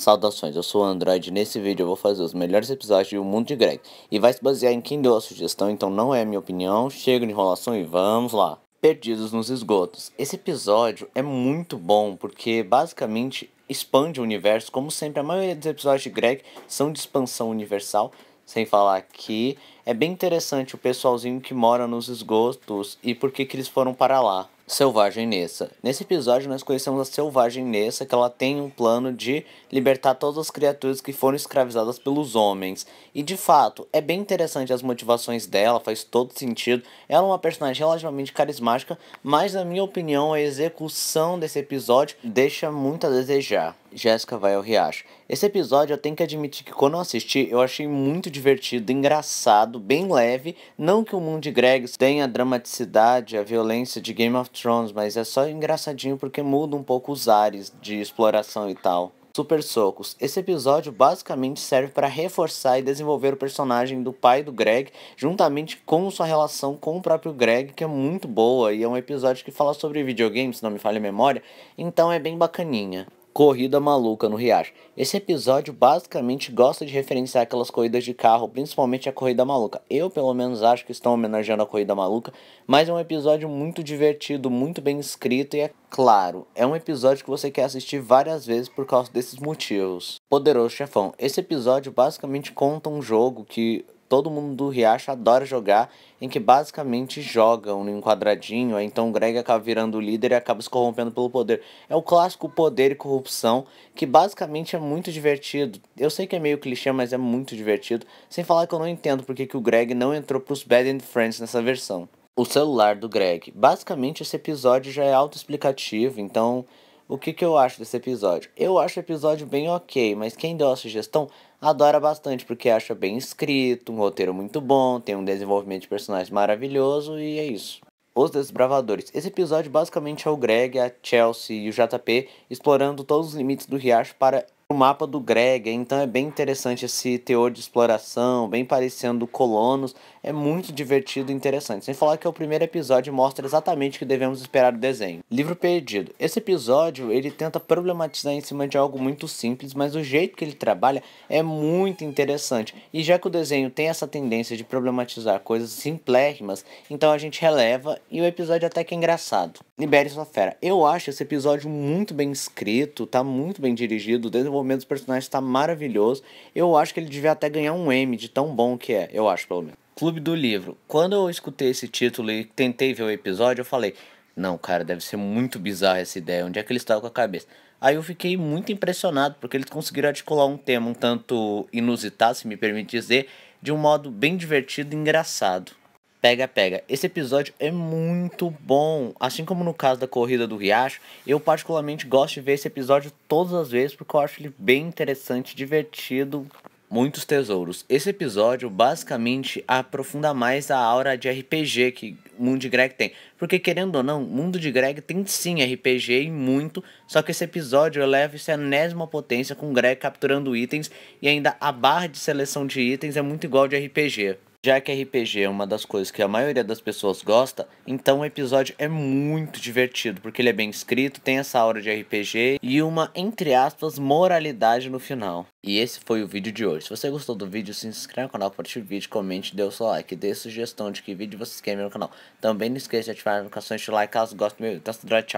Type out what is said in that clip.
Saudações, eu sou o Android e nesse vídeo eu vou fazer os melhores episódios do Mundo de Greg e vai se basear em quem deu a sugestão, então não é a minha opinião, chega de enrolação e vamos lá. Perdidos nos esgotos. Esse episódio é muito bom porque basicamente expande o universo, como sempre a maioria dos episódios de Greg são de expansão universal, sem falar que é bem interessante o pessoalzinho que mora nos esgotos e por que que eles foram para lá. Selvagem Nessa. Nesse episódio, nós conhecemos a Selvagem Nessa, que ela tem um plano de libertar todas as criaturas que foram escravizadas pelos homens. E de fato, é bem interessante as motivações dela, faz todo sentido. Ela é uma personagem relativamente carismática, mas na minha opinião, a execução desse episódio deixa muito a desejar. Jéssica vai ao riacho. Esse episódio eu tenho que admitir que quando eu assisti, eu achei muito divertido, engraçado, bem leve. Não que o mundo de Greg tenha a dramaticidade, a violência de Game of Thrones, mas é só engraçadinho porque muda um pouco os ares de exploração e tal. Super Socos. Esse episódio basicamente serve para reforçar e desenvolver o personagem do pai do Greg, juntamente com sua relação com o próprio Greg, que é muito boa e é um episódio que fala sobre videogames, se não me falha a memória, então é bem bacaninha. Corrida Maluca no Riacho. Esse episódio basicamente gosta de referenciar aquelas corridas de carro, principalmente a Corrida Maluca. Eu, pelo menos, acho que estão homenageando a Corrida Maluca, mas é um episódio muito divertido, muito bem escrito e, é claro, é um episódio que você quer assistir várias vezes por causa desses motivos. Poderoso Chefão. Esse episódio basicamente conta um jogo que todo mundo do Riacho adora jogar, em que basicamente jogam em um quadradinho, então o Greg acaba virando o líder e acaba se corrompendo pelo poder. É o clássico poder e corrupção, que basicamente é muito divertido. Eu sei que é meio clichê, mas é muito divertido. Sem falar que eu não entendo porque que o Greg não entrou pros Bad and Friends nessa versão. O celular do Greg. Basicamente esse episódio já é autoexplicativo, então o que, que eu acho desse episódio? Eu acho o episódio bem ok, mas quem deu a sugestão adora bastante, porque acha bem escrito, um roteiro muito bom, tem um desenvolvimento de personagens maravilhoso e é isso. Os Desbravadores. Esse episódio basicamente é o Greg, a Chelsea e o JP explorando todos os limites do riacho para o mapa do Greg, então é bem interessante esse teor de exploração, bem parecendo colonos, é muito divertido e interessante. Sem falar que o primeiro episódio mostra exatamente o que devemos esperar do desenho. Livro Perdido. Esse episódio ele tenta problematizar em cima de algo muito simples, mas o jeito que ele trabalha é muito interessante. E já que o desenho tem essa tendência de problematizar coisas simplérrimas, então a gente releva e o episódio até que é engraçado. Libere sua fera. Eu acho esse episódio muito bem escrito, tá muito bem dirigido, o desenvolvimento dos personagens tá maravilhoso. Eu acho que ele devia até ganhar um M de tão bom que é, eu acho pelo menos. Clube do Livro. Quando eu escutei esse título e tentei ver o episódio, eu falei: "Não, cara, deve ser muito bizarra essa ideia. Onde é que ele estava com a cabeça?" Aí eu fiquei muito impressionado porque eles conseguiram articular um tema um tanto inusitado, se me permite dizer, de um modo bem divertido e engraçado. Pega, pega. Esse episódio é muito bom. Assim como no caso da corrida do Riacho, eu particularmente gosto de ver esse episódio todas as vezes porque eu acho ele bem interessante, divertido, muitos tesouros. Esse episódio basicamente aprofunda mais a aura de RPG que Mundo de Greg tem. Porque querendo ou não, Mundo de Greg tem sim RPG e muito, só que esse episódio eleva isso a enésima potência com Greg capturando itens e ainda a barra de seleção de itens é muito igual de RPG. Já que RPG é uma das coisas que a maioria das pessoas gosta, então o episódio é muito divertido, porque ele é bem escrito, tem essa aura de RPG e uma, entre aspas, moralidade no final. E esse foi o vídeo de hoje. Se você gostou do vídeo, se inscreva no canal, compartilhe o vídeo, comente, dê o seu like, dê sugestão de que vídeo vocês querem ver no canal. Também não esqueça de ativar as notificações de like caso goste do meu. Então, tchau.